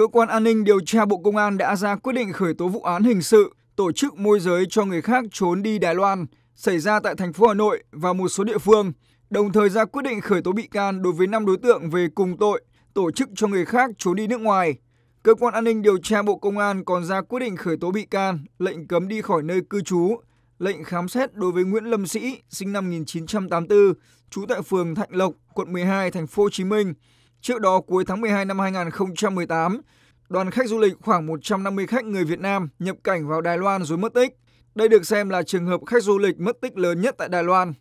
Cơ quan an ninh điều tra Bộ Công an đã ra quyết định khởi tố vụ án hình sự tổ chức môi giới cho người khác trốn đi Đài Loan xảy ra tại thành phố Hà Nội và một số địa phương, đồng thời ra quyết định khởi tố bị can đối với 5 đối tượng về cùng tội tổ chức cho người khác trốn đi nước ngoài. Cơ quan an ninh điều tra Bộ Công an còn ra quyết định khởi tố bị can, lệnh cấm đi khỏi nơi cư trú, lệnh khám xét đối với Nguyễn Lâm Sĩ, sinh năm 1984, trú tại phường Thạnh Lộc, quận 12, thành phố Hồ Chí Minh Trước đó cuối tháng 12 năm 2018, đoàn khách du lịch khoảng 150 khách người Việt Nam nhập cảnh vào Đài Loan rồi mất tích. Đây được xem là trường hợp khách du lịch mất tích lớn nhất tại Đài Loan.